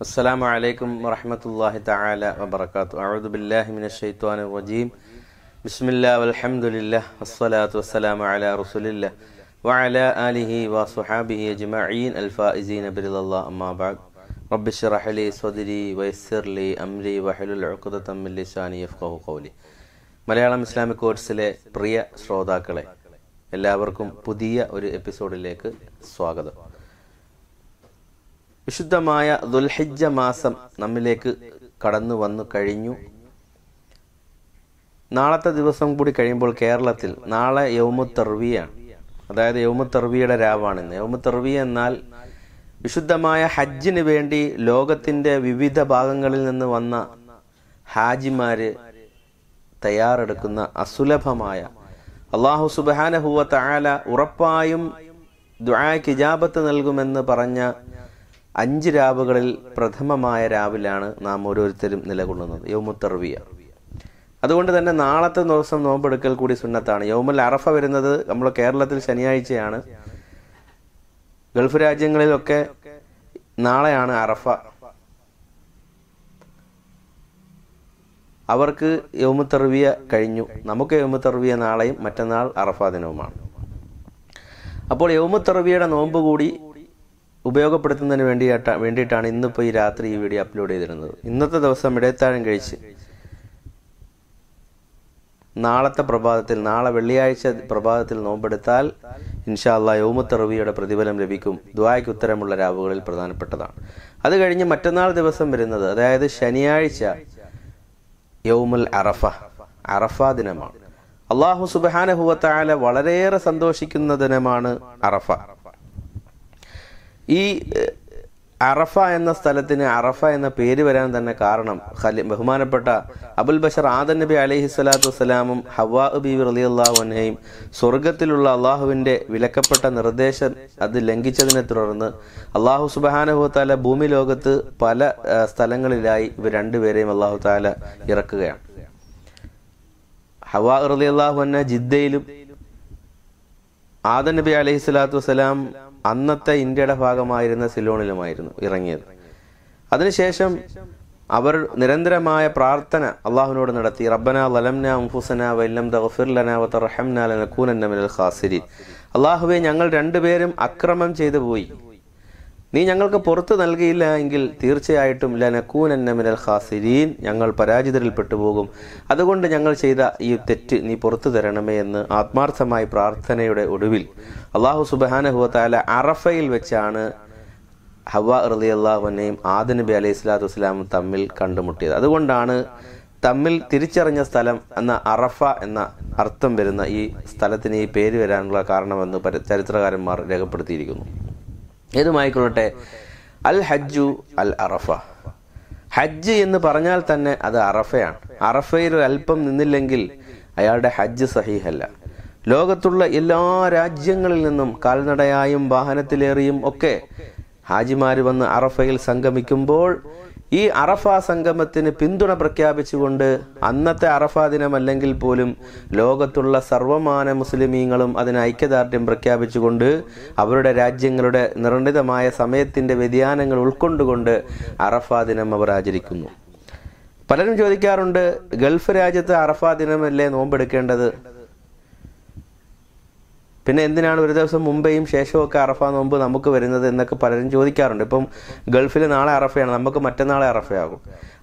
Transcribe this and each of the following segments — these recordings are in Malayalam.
السلام عليكم ورحمة الله تعالى وبركاته أعوذ بالله من الشيطان الرجيم بسم الله والحمد لله والصلاة والسلام على رسول الله وعلى آله وصحابه أجمعين الفائزين برضا الله أما بعد رب اشرح لي صدري ويسر لي أمري وحلل عقدة من لساني يفقه قولي മലയാളം ഇസ്ലാമിക് കോഴ്സിലെ പ്രിയ ശ്രോതാക്കളെ എല്ലാവർക്കും പുതിയ ഒരു എപ്പിസോഡിലേക്ക് സ്വാഗതം വിശുദ്ധമായ ദുൽഹിജ മാസം നമ്മിലേക്ക് കടന്നു വന്നു കഴിഞ്ഞു നാളത്തെ ദിവസം കൂടി കഴിയുമ്പോൾ കേരളത്തിൽ നാളെ യൗമു തെർവിയാണ് അതായത് യൗമു തെർവിയുടെ രാവാണ് ഇന്ന് യൗമു തെർവി എന്നാൽ വിശുദ്ധമായ ഹജ്ജിന് വേണ്ടി ലോകത്തിൻ്റെ വിവിധ ഭാഗങ്ങളിൽ നിന്ന് വന്ന ഹാജിമാര് തയ്യാറെടുക്കുന്ന അസുലഭമായ അള്ളാഹു സുബാനഹുവ താല ഉറപ്പായും ദ്വായക്ക് ഇജാബത്ത് നൽകുമെന്ന് പറഞ്ഞ അഞ്ച് രാവുകളിൽ പ്രഥമമായ രാവിലാണ് നാം ഓരോരുത്തരും നിലകൊള്ളുന്നത് യൗമുത്തർവിയ അതുകൊണ്ട് തന്നെ നാളത്തെ ദിവസം നോമ്പെടുക്കൽ കൂടി സുന്നത്താണ് യൗമുൽ അറഫ വരുന്നത് നമ്മൾ കേരളത്തിൽ ശനിയാഴ്ചയാണ് ഗൾഫ് രാജ്യങ്ങളിലൊക്കെ നാളെയാണ് അറഫ അവർക്ക് യോമുത്തർവിയ കഴിഞ്ഞു നമുക്ക് യോമുത്തർവിയ നാളെയും മറ്റന്നാൾ അറഫാ ദിനവുമാണ് അപ്പോൾ യോമുത്തർവിയുടെ നോമ്പ് കൂടി ഉപയോഗപ്പെടുത്തുന്നതിന് വേണ്ടി വേണ്ടിയിട്ടാണ് ഇന്നിപ്പോൾ ഈ രാത്രി ഈ വീഡിയോ അപ്ലോഡ് ചെയ്തിരുന്നത് ഇന്നത്തെ ദിവസം ഇടയത്താഴം കഴിച്ച് നാളത്തെ പ്രഭാതത്തിൽ നാളെ വെള്ളിയാഴ്ച പ്രഭാതത്തിൽ നോമ്പെടുത്താൽ ഇൻഷാല്ല യോമുത്തറവിയുടെ പ്രതിഫലം ലഭിക്കും ദ്വായ്ക്ക് ഉത്തരമുള്ള രാവുകളിൽ പ്രധാനപ്പെട്ടതാണ് അത് കഴിഞ്ഞ് മറ്റന്നാൾ ദിവസം വരുന്നത് അതായത് ശനിയാഴ്ച യൗമുൽ അറഫ അറഫ ദിനമാണ് അള്ളാഹു സുബാനഹുവത്തായ വളരെയേറെ സന്തോഷിക്കുന്ന ദിനമാണ് അറഫ ഈ അറഫ എന്ന സ്ഥലത്തിന് അറഫ എന്ന പേര് വരാൻ തന്നെ കാരണം ബഹുമാനപ്പെട്ട അബുൽ ബഷർ ആദൻ നബി അലൈഹി സ്വലാത്തു വസ്സലാമും ഹവാ ബീബി അലി അള്ളാഹുനെയും സ്വർഗത്തിലുള്ള അള്ളാഹുവിൻ്റെ വിലക്കപ്പെട്ട നിർദ്ദേശം അത് ലംഘിച്ചതിനെ തുടർന്ന് അള്ളാഹു സുബാനുഭവത്താല ഭൂമി ലോകത്ത് പല സ്ഥലങ്ങളിലായി ഇവർ രണ്ടുപേരെയും അള്ളാഹു താല ഇറക്കുകയാണ് ഹവാ അലി അള്ളാഹു ജിദ്ദയിലും ആദൻ നബി അലൈഹി സ്വലാത്തു വസ്സലാം അന്നത്തെ ഇന്ത്യയുടെ ഭാഗമായിരുന്ന സിലോണിലുമായിരുന്നു ഇറങ്ങിയത് അതിനുശേഷം അവർ നിരന്തരമായ പ്രാർത്ഥന അള്ളാഹുവിനോട് നടത്തി റബ്ബന ലലംന മുഫുസന അള്ളാഹുവെ ഞങ്ങൾ രണ്ടുപേരും അക്രമം ചെയ്തു പോയി നീ ഞങ്ങൾക്ക് പുറത്ത് നൽകിയില്ല എങ്കിൽ തീർച്ചയായിട്ടും ലനക്കൂനന്ന മിനൽ ഖാസിരീൻ ഞങ്ങൾ പരാജിതരിൽ പെട്ടുപോകും അതുകൊണ്ട് ഞങ്ങൾ ചെയ്ത ഈ തെറ്റ് നീ പുറത്തു തരണമേ എന്ന് ആത്മാർത്ഥമായി പ്രാർത്ഥനയുടെ ഒടുവിൽ അള്ളാഹു സുബാനഹുവത്താല അറഫയിൽ വെച്ചാണ് ഹവ റലി അള്ളാഹുവിനെയും ആദ നബി അലൈഹി സ്വലാത്തു വസ്സലാം തമ്മിൽ കണ്ടുമുട്ടിയത് അതുകൊണ്ടാണ് തമ്മിൽ തിരിച്ചറിഞ്ഞ സ്ഥലം എന്ന അറഫ എന്ന അർത്ഥം വരുന്ന ഈ സ്ഥലത്തിന് ഈ പേര് വരാനുള്ള കാരണമെന്ന് ചരിത്രകാരന്മാർ രേഖപ്പെടുത്തിയിരിക്കുന്നു ഏതുമായിക്കൊള്ളട്ടെ അൽ ഹജ്ജു അൽ അറഫ ഹജ്ജ് എന്ന് പറഞ്ഞാൽ തന്നെ അത് അറഫയാണ് അറഫയിൽ അല്പം നിന്നില്ലെങ്കിൽ അയാളുടെ ഹജ്ജ് സഹീഹല്ല ലോകത്തുള്ള എല്ലാ രാജ്യങ്ങളിൽ നിന്നും കാൽനടയായും വാഹനത്തിലേറിയും ഒക്കെ ഹാജിമാർ വന്ന് അറഫയിൽ സംഗമിക്കുമ്പോൾ ഈ അറഫ സംഗമത്തിന് പിന്തുണ പ്രഖ്യാപിച്ചുകൊണ്ട് അന്നത്തെ അറഫ ദിനമല്ലെങ്കിൽ പോലും ലോകത്തുള്ള സർവമാന മുസ്ലിമീങ്ങളും അതിന് ഐക്യദാർഢ്യം പ്രഖ്യാപിച്ചുകൊണ്ട് അവരുടെ രാജ്യങ്ങളുടെ നിർണിതമായ സമയത്തിന്റെ വ്യതിയാനങ്ങൾ ഉൾക്കൊണ്ടുകൊണ്ട് അറഫ ദിനം അവർ ആചരിക്കുന്നു പലരും ചോദിക്കാറുണ്ട് ഗൾഫ് രാജ്യത്ത് അറഫ ദിനമല്ലേ നോമ്പെടുക്കേണ്ടത് പിന്നെ എന്തിനാണ് ഒരു ദിവസം മുമ്പേയും ശേഷമൊക്കെ അറഫ നോമ്പ് നമുക്ക് വരുന്നത് എന്നൊക്കെ പലരും ചോദിക്കാറുണ്ട് ഇപ്പം ഗൾഫിൽ നാളെ അറഫയാണ് നമുക്ക് മറ്റന്നാളെ അറഫയാകും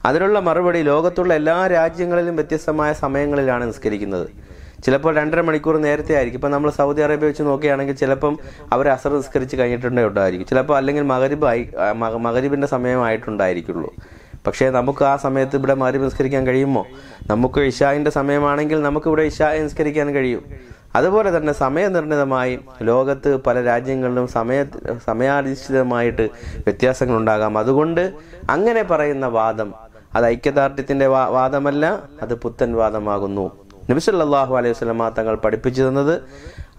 അതിനുള്ള മറുപടി ലോകത്തുള്ള എല്ലാ രാജ്യങ്ങളിലും വ്യത്യസ്തമായ സമയങ്ങളിലാണ് നിസ്കരിക്കുന്നത് ചിലപ്പോൾ രണ്ടര മണിക്കൂർ നേരത്തെ ആയിരിക്കും ഇപ്പം നമ്മൾ സൗദി അറേബ്യ വെച്ച് നോക്കുകയാണെങ്കിൽ ചിലപ്പം അവർ അസർ നിസ്കരിച്ച് കഴിഞ്ഞിട്ടുണ്ടേ ഉണ്ടായിരിക്കും ചിലപ്പോൾ അല്ലെങ്കിൽ മകരീബ് ആയി മകരീബിൻ്റെ സമയമായിട്ടുണ്ടായിരിക്കുള്ളൂ പക്ഷേ നമുക്ക് ആ സമയത്ത് ഇവിടെ മകരിബ് നിസ്കരിക്കാൻ കഴിയുമോ നമുക്ക് ഇഷായിൻ്റെ സമയമാണെങ്കിൽ നമുക്ക് ഇവിടെ ഇഷാ നിസ്കരിക്കാൻ കഴിയും അതുപോലെ തന്നെ സമയനിർണിതമായി ലോകത്ത് പല രാജ്യങ്ങളിലും സമയ സമയാധിഷ്ഠിതമായിട്ട് വ്യത്യാസങ്ങൾ ഉണ്ടാകാം അതുകൊണ്ട് അങ്ങനെ പറയുന്ന വാദം അത് ഐക്യദാർഢ്യത്തിന്റെ വാദമല്ല അത് പുത്തൻ വാദമാകുന്നു നബിസല്ലാഹു അലൈഹി സ്വലമ തങ്ങൾ പഠിപ്പിച്ചു തന്നത്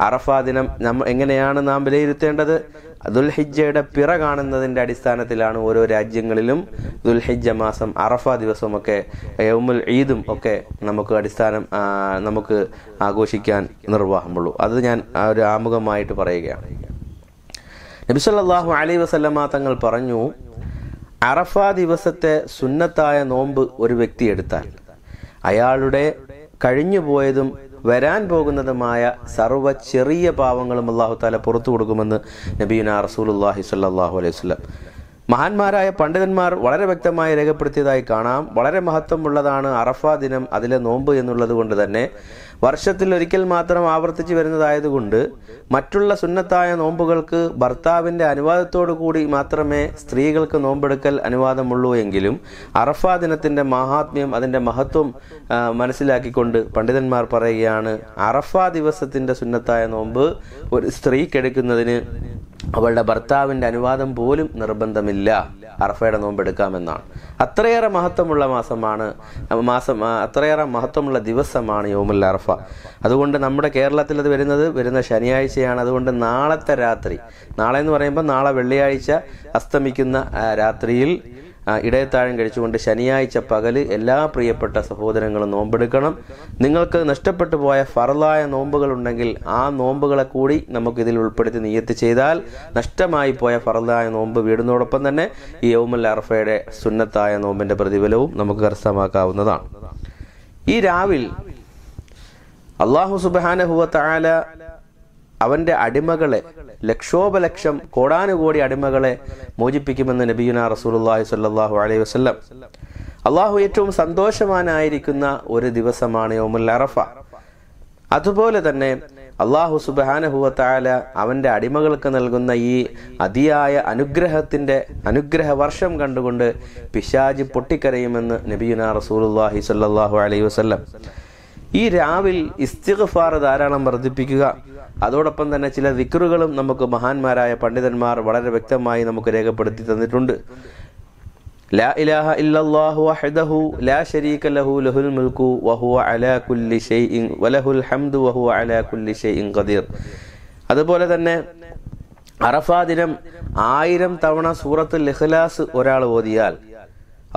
അറഫ ദിനം നമ്മ എങ്ങനെയാണ് നാം വിലയിരുത്തേണ്ടത് ദുൽഹിജയുടെ പിറ കാണുന്നതിൻ്റെ അടിസ്ഥാനത്തിലാണ് ഓരോ രാജ്യങ്ങളിലും ദുൽഹിജ മാസം അറഫ ദിവസമൊക്കെ യൗമുൽ ഈദും ഒക്കെ നമുക്ക് അടിസ്ഥാനം നമുക്ക് ആഘോഷിക്കാൻ നിർവാഹമുള്ളൂ അത് ഞാൻ ഒരു ആമുഖമായിട്ട് പറയുകയാണ് നബിസല്ലാഹു അലൈ വസല്ലമ തങ്ങൾ പറഞ്ഞു അറഫ ദിവസത്തെ സുന്നത്തായ നോമ്പ് ഒരു വ്യക്തി എടുത്താൽ അയാളുടെ കഴിഞ്ഞുപോയതും വരാൻ പോകുന്നതുമായ സർവ്വ ചെറിയ പാവങ്ങളും അള്ളാഹു താല പുറത്തു കൊടുക്കുമെന്ന് നബീന റസൂലുല്ലാഹി സാഹു അലൈഹി വസ്ലം മഹാന്മാരായ പണ്ഡിതന്മാർ വളരെ വ്യക്തമായി രേഖപ്പെടുത്തിയതായി കാണാം വളരെ മഹത്വമുള്ളതാണ് അറഫ ദിനം അതിലെ നോമ്പ് എന്നുള്ളത് കൊണ്ട് തന്നെ വർഷത്തിൽ ഒരിക്കൽ മാത്രം ആവർത്തിച്ചു വരുന്നതായതുകൊണ്ട് മറ്റുള്ള സുന്നത്തായ നോമ്പുകൾക്ക് ഭർത്താവിൻ്റെ അനുവാദത്തോടു കൂടി മാത്രമേ സ്ത്രീകൾക്ക് നോമ്പെടുക്കൽ അനുവാദമുള്ളൂ എങ്കിലും അറഫ ദിനത്തിൻ്റെ മഹാത്മ്യം അതിൻ്റെ മഹത്വം മനസ്സിലാക്കിക്കൊണ്ട് പണ്ഡിതന്മാർ പറയുകയാണ് അറഫ ദിവസത്തിൻ്റെ സുന്നത്തായ നോമ്പ് ഒരു സ്ത്രീക്കെടുക്കുന്നതിന് അവളുടെ ഭർത്താവിൻ്റെ അനുവാദം പോലും നിർബന്ധമില്ല അറഫയുടെ എടുക്കാമെന്നാണ് അത്രയേറെ മഹത്വമുള്ള മാസമാണ് മാസം അത്രയേറെ മഹത്വമുള്ള ദിവസമാണ് യോമുൽ അറഫ അതുകൊണ്ട് നമ്മുടെ കേരളത്തിൽ അത് വരുന്നത് വരുന്ന ശനിയാഴ്ചയാണ് അതുകൊണ്ട് നാളത്തെ രാത്രി നാളെ എന്ന് പറയുമ്പോൾ നാളെ വെള്ളിയാഴ്ച അസ്തമിക്കുന്ന രാത്രിയിൽ ഇടയത്താഴം കഴിച്ചുകൊണ്ട് ശനിയാഴ്ച പകൽ എല്ലാ പ്രിയപ്പെട്ട സഹോദരങ്ങളും നോമ്പെടുക്കണം നിങ്ങൾക്ക് നഷ്ടപ്പെട്ടു പോയ ഫറലായ നോമ്പുകളുണ്ടെങ്കിൽ ആ നോമ്പുകളെ കൂടി നമുക്ക് ഇതിൽ ഉൾപ്പെടുത്തി നിയത്ത് ചെയ്താൽ നഷ്ടമായി പോയ ഫറലായ നോമ്പ് വീടുന്നതോടൊപ്പം തന്നെ ഈ ഓമുൽ അർഫയുടെ സുന്നത്തായ നോമ്പിൻ്റെ പ്രതിഫലവും നമുക്ക് കരസ്ഥമാക്കാവുന്നതാണ് ഈ രാവിൽ അള്ളാഹു സുബാനഹുവ താല അവന്റെ അടിമകളെ ലക്ഷോപലക്ഷം കോടാനുകോടി അടിമകളെ മോചിപ്പിക്കുമെന്ന് നബിയുന റസൂലുല്ലാഹി സ്വല്ലാഹു അലൈഹി വസ്ല്ലം അള്ളാഹു ഏറ്റവും സന്തോഷവാനായിരിക്കുന്ന ഒരു ദിവസമാണ് യോമുൽ അറഫ അതുപോലെ തന്നെ അള്ളാഹു സുബാനഹുവത്താല അവൻ്റെ അടിമകൾക്ക് നൽകുന്ന ഈ അതിയായ അനുഗ്രഹത്തിൻ്റെ അനുഗ്രഹ വർഷം കണ്ടുകൊണ്ട് പിശാജ് പൊട്ടിക്കരയുമെന്ന് നബിയുന റസൂലുല്ലാഹി സല്ലാഹു അലൈഹി വസ്ല്ലം ഈ രാവിൽ ഇസ്തിഗ്ഫാർ ധാരാളം വർദ്ധിപ്പിക്കുക അതോടൊപ്പം തന്നെ ചില വിക്രുകളും നമുക്ക് മഹാന്മാരായ പണ്ഡിതന്മാർ വളരെ വ്യക്തമായി നമുക്ക് രേഖപ്പെടുത്തി തന്നിട്ടുണ്ട് ലാ ഇലാഹ ഇല്ലല്ലാഹു വഹദഹു ലാ ശരീക ലഹു ലഹുൽ മുൽക്കു വഹുവ അലാ കുല്ലി ഷൈഇൻ വലഹുൽ ഹംദു വഹുവ അലാ കുല്ലി ഷൈഇൻ ഖദീർ അതുപോലെ തന്നെ അറഫാ ദിനം ആയിരം തവണ സൂറത്തുൽ ഇഖ്ലാസ് ഒരാൾ ഓതിയാൽ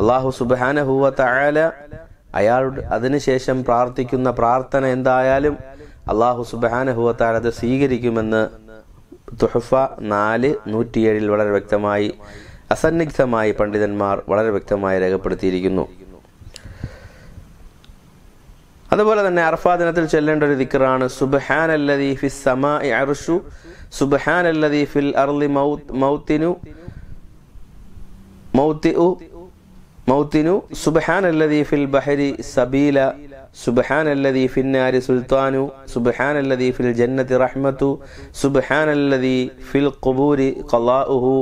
അള്ളാഹു സുബ്ഹാനഹു വ തആല അയാളുടെ അതിനുശേഷം പ്രാർത്ഥിക്കുന്ന പ്രാർത്ഥന എന്തായാലും അള്ളാഹു സുബാനഹുവത്താൽ അത് സ്വീകരിക്കുമെന്ന് തുഹഫ നാല് നൂറ്റിയേഴിൽ വളരെ വ്യക്തമായി അസന്നിഗ്ധമായി പണ്ഡിതന്മാർ വളരെ വ്യക്തമായി രേഖപ്പെടുത്തിയിരിക്കുന്നു അതുപോലെ തന്നെ അർഫാ ദിനത്തിൽ ചെല്ലേണ്ട ഒരു ദിക്കറാണ് സുബഹാൻ അല്ലദീ ഫി സമായി അർഷു സുബഹാൻ ഫിൽ അർലി മൗത്തിനു മൗത്തിനു സുബഹാൻ അല്ലദീ ഫിൽ ബഹരി സബീല സുബ്ഹാൻ ഫിന്നാരി സുൽത്താനു സുബ്ഹാൻ ഫിൽ ജന്നത്തി റഹ്മത്തു സുബ്ഹാൻ ഫിൽ ഖുബൂരി ഖലാഉഹു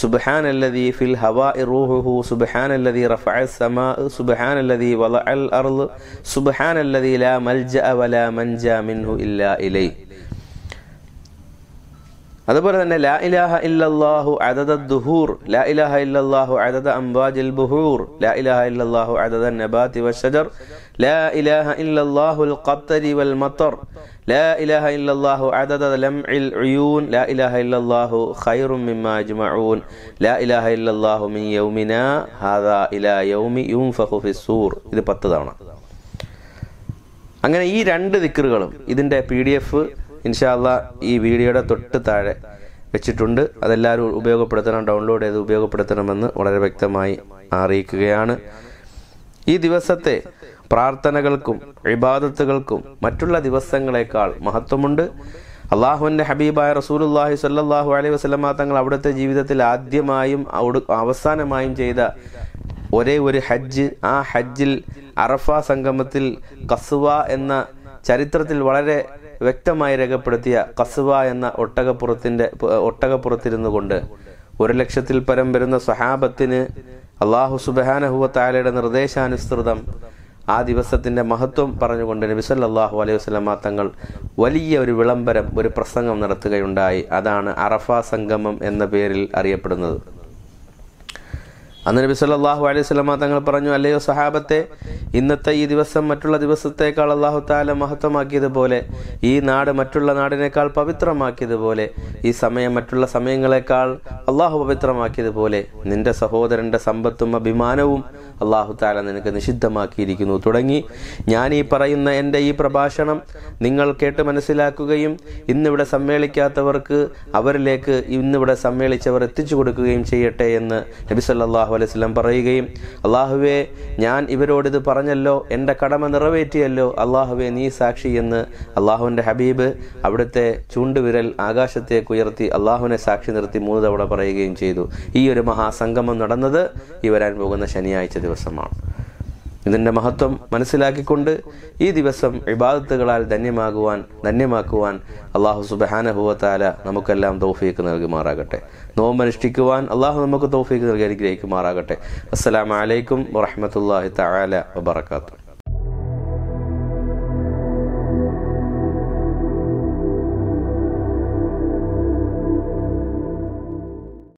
സുബ്ഹാൻ അല്ലദീ ഫിൽ ഹവാഇ റൂഹുഹു സുബ്ഹാൻ അല്ലദീ റഫഅ സമാ സുബ്ഹാൻ അല്ലദീ വലഅൽ അർള് സുബ്ഹാൻ അല്ലദീ ലാ മൽജഅ വലാ മൻജാ മിൻഹു ഇല്ലാ ഇലൈഹി അതുപോലെ തന്നെ ലാ ഇലാഹ ഇല്ലാഹു അദദ ലാ ഇലാഹ ഇല്ലാഹു അദദ അംബാജിൽ ബുഹൂർ ലാ ഇലാഹ ഇല്ലാഹു അദദ നബാതി വശജർ ലാ ഇലാഹ ഇല്ലാഹുൽ ഖത്തരി വൽ മത്തർ ലാ ഇലാഹ ഇല്ലാഹു അദദ ലംഇൽ ഉയൂൻ ലാ ഇലാഹ ഇല്ലാഹു ഖൈറു മിമ്മാ അജ്മഊൻ ലാ ഇലാഹ ഇല്ലാഹു മിൻ യൗമിനാ ഹാദാ ഇലാ യൗമി യുൻഫഖു ഫിസ്സൂർ ഇത് 10 തവണ അങ്ങനെ ഈ രണ്ട് ദിക്റുകളും ഇതിന്റെ പി ഡി എഫ് ഇൻഷാല്ല ഈ വീഡിയോയുടെ തൊട്ട് താഴെ വെച്ചിട്ടുണ്ട് അതെല്ലാവരും ഉപയോഗപ്പെടുത്തണം ഡൗൺലോഡ് ചെയ്ത് ഉപയോഗപ്പെടുത്തണമെന്ന് വളരെ വ്യക്തമായി അറിയിക്കുകയാണ് ഈ ദിവസത്തെ പ്രാർത്ഥനകൾക്കും ഇബാദത്തുകൾക്കും മറ്റുള്ള ദിവസങ്ങളെക്കാൾ മഹത്വമുണ്ട് അള്ളാഹുവിൻ്റെ ഹബീബായ റസൂലുല്ലാഹി സല്ലാഹു അലൈഹി വസ്ലമ തങ്ങൾ അവിടുത്തെ ജീവിതത്തിൽ ആദ്യമായും അവസാനമായും ചെയ്ത ഒരേ ഒരു ഹജ്ജ് ആ ഹജ്ജിൽ അറഫ സംഗമത്തിൽ കസുവ എന്ന ചരിത്രത്തിൽ വളരെ വ്യക്തമായി രേഖപ്പെടുത്തിയ കസുവ എന്ന ഒട്ടകപ്പുറത്തിന്റെ ഒട്ടകപ്പുറത്തിരുന്നു കൊണ്ട് ഒരു ലക്ഷത്തിൽ പരം വരുന്ന സഹാബത്തിന് അള്ളാഹു സുബാനഹുവ നിർദ്ദേശാനുസൃതം ആ ദിവസത്തിന്റെ മഹത്വം പറഞ്ഞുകൊണ്ട് നബി അള്ളാഹു അലൈഹി വസ്ലമ തങ്ങൾ വലിയ ഒരു വിളംബരം ഒരു പ്രസംഗം നടത്തുകയുണ്ടായി അതാണ് അറഫ സംഗമം എന്ന പേരിൽ അറിയപ്പെടുന്നത് അന്ന് നബി സല്ലാഹു അലൈഹി വസല്ലമ തങ്ങൾ പറഞ്ഞു അല്ലയോ സഹാബത്തെ ഇന്നത്തെ ഈ ദിവസം മറ്റുള്ള ദിവസത്തേക്കാൾ അള്ളാഹു താല മഹത്വമാക്കിയതുപോലെ ഈ നാട് മറ്റുള്ള നാടിനേക്കാൾ പവിത്രമാക്കിയതുപോലെ ഈ സമയം മറ്റുള്ള സമയങ്ങളെക്കാൾ അള്ളാഹു പവിത്രമാക്കിയതുപോലെ നിന്റെ സഹോദരന്റെ സമ്പത്തും അഭിമാനവും അള്ളാഹു താല നിനക്ക് നിഷിദ്ധമാക്കിയിരിക്കുന്നു തുടങ്ങി ഞാൻ ഈ പറയുന്ന എൻ്റെ ഈ പ്രഭാഷണം നിങ്ങൾ കേട്ട് മനസ്സിലാക്കുകയും ഇന്നിവിടെ സമ്മേളിക്കാത്തവർക്ക് അവരിലേക്ക് ഇന്നിവിടെ സമ്മേളിച്ചവർ എത്തിച്ചു കൊടുക്കുകയും ചെയ്യട്ടെ എന്ന് നബി സല്ലാഹു അലൈഹി വസ്ലം പറയുകയും അള്ളാഹുവെ ഞാൻ ഇവരോടിത് പറഞ്ഞല്ലോ എൻ്റെ കടമ നിറവേറ്റിയല്ലോ അള്ളാഹുവെ നീ സാക്ഷി എന്ന് അള്ളാഹുവിൻ്റെ ഹബീബ് അവിടുത്തെ ചൂണ്ടുവിരൽ ആകാശത്തേക്ക് ഉയർത്തി അള്ളാഹുവിനെ സാക്ഷി നിർത്തി മൂന്ന് തവണ പറയുകയും ചെയ്തു ഈ ഒരു മഹാസംഗമം നടന്നത് ഈ വരാൻ പോകുന്ന ശനിയാഴ്ച ദിവസമാണ് ഇതിൻ്റെ മഹത്വം മനസ്സിലാക്കിക്കൊണ്ട് ഈ ദിവസം ഇബാദത്തുകളാൽ ധന്യമാകുവാൻ ധന്യമാക്കുവാൻ അള്ളാഹു സുബഹാനഹുവത്താല നമുക്കെല്ലാം തൗഫീക്ക് നൽകുമാറാകട്ടെ നോമ്പ് അനുഷ്ഠിക്കുവാൻ അള്ളാഹു നമുക്ക് തോഫീക്ക് നൽകി അനുഗ്രഹിക്കുമാറാകട്ടെ അസ്സലാമലൈക്കും വറഹമത്തല്ലാഹി തആല വാത്തു